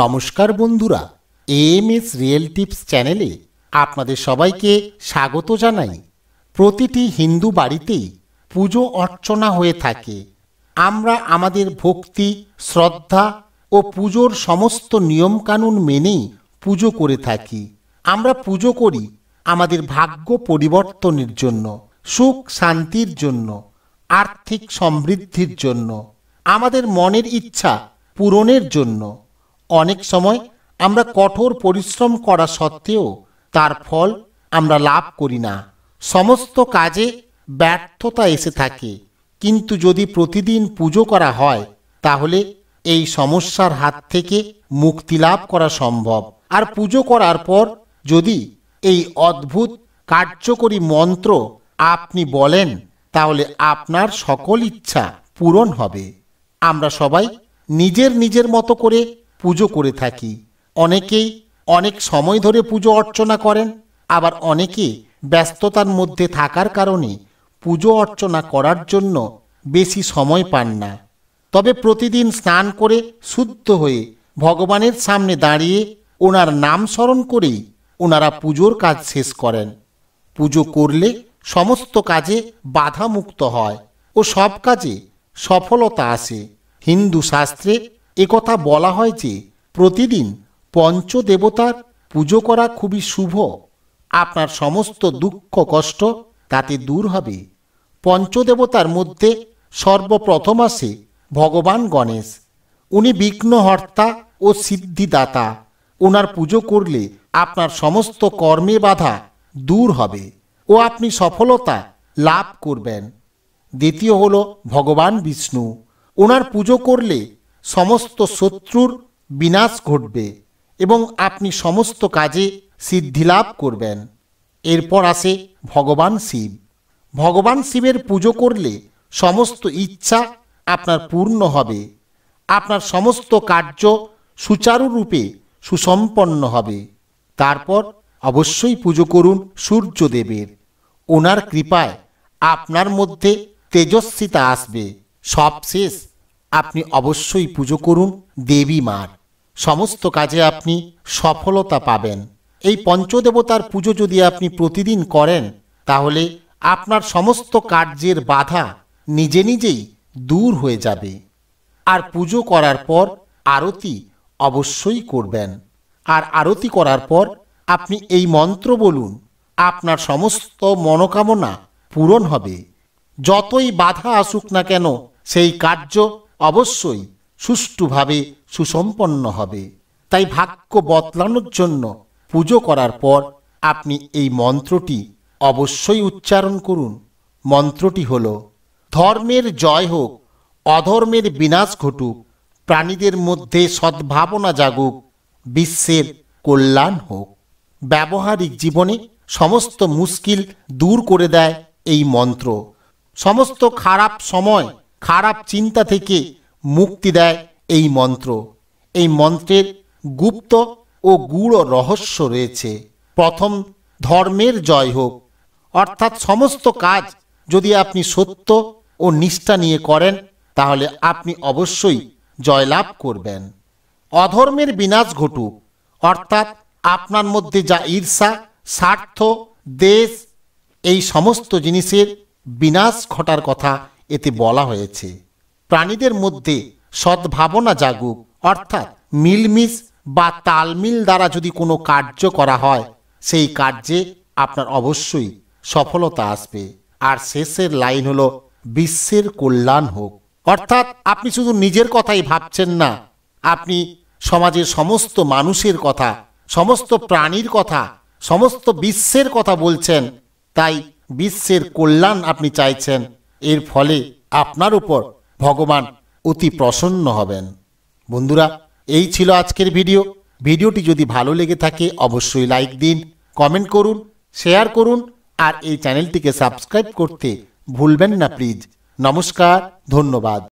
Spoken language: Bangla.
নমস্কার বন্ধুরা এএমএস রিয়েল টিপস চ্যানেলে আপনাদের সবাইকে স্বাগত জানাই প্রতিটি হিন্দু বাড়িতেই পুজো অর্চনা হয়ে থাকে আমরা আমাদের ভক্তি শ্রদ্ধা ও পুজোর সমস্ত নিয়মকানুন মেনেই পুজো করে থাকি আমরা পুজো করি আমাদের ভাগ্য পরিবর্তনের জন্য সুখ শান্তির জন্য আর্থিক সমৃদ্ধির জন্য আমাদের মনের ইচ্ছা পূরণের জন্য অনেক সময় আমরা কঠোর পরিশ্রম করা সত্ত্বেও তার ফল আমরা লাভ করি না সমস্ত কাজে ব্যর্থতা এসে থাকে কিন্তু যদি প্রতিদিন পুজো করা হয় তাহলে এই সমস্যার হাত থেকে মুক্তি লাভ করা সম্ভব আর পুজো করার পর যদি এই অদ্ভুত কার্যকরী মন্ত্র আপনি বলেন তাহলে আপনার সকল ইচ্ছা পূরণ হবে আমরা সবাই নিজের নিজের মতো করে পুজো করে থাকি অনেকেই অনেক সময় ধরে পুজো অর্চনা করেন আবার অনেকে ব্যস্ততার মধ্যে থাকার কারণে পুজো অর্চনা করার জন্য বেশি সময় পান না তবে প্রতিদিন স্নান করে শুদ্ধ হয়ে ভগবানের সামনে দাঁড়িয়ে ওনার নাম স্মরণ করেই ওনারা পুজোর কাজ শেষ করেন পুজো করলে সমস্ত কাজে বাধামুক্ত হয় ও সব কাজে সফলতা আসে হিন্দু শাস্ত্রে একথা বলা হয় যে প্রতিদিন পঞ্চদেবতার পুজো করা খুবই শুভ আপনার সমস্ত দুঃখ কষ্ট তাতে দূর হবে পঞ্চদেবতার মধ্যে সর্বপ্রথম আসে ভগবান গণেশ উনি বিঘ্নহর্তা ও সিদ্ধিদাতা ওনার পুজো করলে আপনার সমস্ত কর্মে বাধা দূর হবে ও আপনি সফলতা লাভ করবেন দ্বিতীয় হল ভগবান বিষ্ণু ওনার পুজো করলে সমস্ত শত্রুর বিনাশ ঘটবে এবং আপনি সমস্ত কাজে সিদ্ধিলাভ করবেন এরপর আসে ভগবান শিব ভগবান শিবের পুজো করলে সমস্ত ইচ্ছা আপনার পূর্ণ হবে আপনার সমস্ত কার্য সুচারুরূপে সুসম্পন্ন হবে তারপর অবশ্যই পুজো করুন সূর্যদেবের ওনার কৃপায় আপনার মধ্যে তেজস্বিতা আসবে সবশেষ আপনি অবশ্যই পুজো করুন দেবী মার সমস্ত কাজে আপনি সফলতা পাবেন এই পঞ্চদেবতার পুজো যদি আপনি প্রতিদিন করেন তাহলে আপনার সমস্ত কার্যের বাধা নিজে নিজেই দূর হয়ে যাবে আর পুজো করার পর আরতি অবশ্যই করবেন আর আরতি করার পর আপনি এই মন্ত্র বলুন আপনার সমস্ত মনোকামনা পূরণ হবে যতই বাধা আসুক না কেন সেই কার্য অবশ্যই সুষ্ঠুভাবে সুসম্পন্ন হবে তাই ভাগ্য বদলানোর জন্য পুজো করার পর আপনি এই মন্ত্রটি অবশ্যই উচ্চারণ করুন মন্ত্রটি হল ধর্মের জয় হোক অধর্মের বিনাশ ঘটুক প্রাণীদের মধ্যে সদ্ভাবনা জাগুক বিশ্বের কল্যাণ হোক ব্যবহারিক জীবনে সমস্ত মুশকিল দূর করে দেয় এই মন্ত্র সমস্ত খারাপ সময় খারাপ চিন্তা থেকে মুক্তি দেয় এই মন্ত্র এই মন্ত্রের গুপ্ত ও গূঢ় রহস্য রয়েছে প্রথম ধর্মের জয় হোক অর্থাৎ সমস্ত কাজ যদি আপনি সত্য ও নিষ্ঠা নিয়ে করেন তাহলে আপনি অবশ্যই জয়লাভ করবেন অধর্মের বিনাশ ঘটুক অর্থাৎ আপনার মধ্যে যা ঈর্ষা স্বার্থ দেশ এই সমস্ত জিনিসের বিনাশ ঘটার কথা এতে বলা হয়েছে প্রাণীদের মধ্যে সদ্ভাবনা জাগুক অর্থাৎ মিলমিস বা তালমিল দ্বারা যদি কোনো কার্য করা হয় সেই কার্যে আপনার অবশ্যই সফলতা আসবে আর শেষের লাইন হলো বিশ্বের কল্যাণ হোক অর্থাৎ আপনি শুধু নিজের কথাই ভাবছেন না আপনি সমাজের সমস্ত মানুষের কথা সমস্ত প্রাণীর কথা সমস্ত বিশ্বের কথা বলছেন তাই বিশ্বের কল্যাণ আপনি চাইছেন এর ফলে আপনার উপর ভগবান অতি প্রসন্ন হবেন বন্ধুরা এই ছিল আজকের ভিডিও ভিডিওটি যদি ভালো লেগে থাকে অবশ্যই লাইক দিন কমেন্ট করুন শেয়ার করুন আর এই চ্যানেলটিকে সাবস্ক্রাইব করতে ভুলবেন না প্লিজ নমস্কার ধন্যবাদ